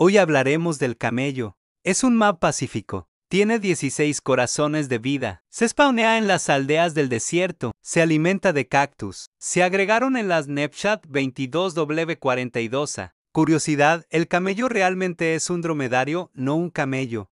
Hoy hablaremos del camello. Es un map pacífico. Tiene 16 corazones de vida. Se spawnea en las aldeas del desierto. Se alimenta de cactus. Se agregaron en las Snapchat 22W42A. Curiosidad, el camello realmente es un dromedario, no un camello.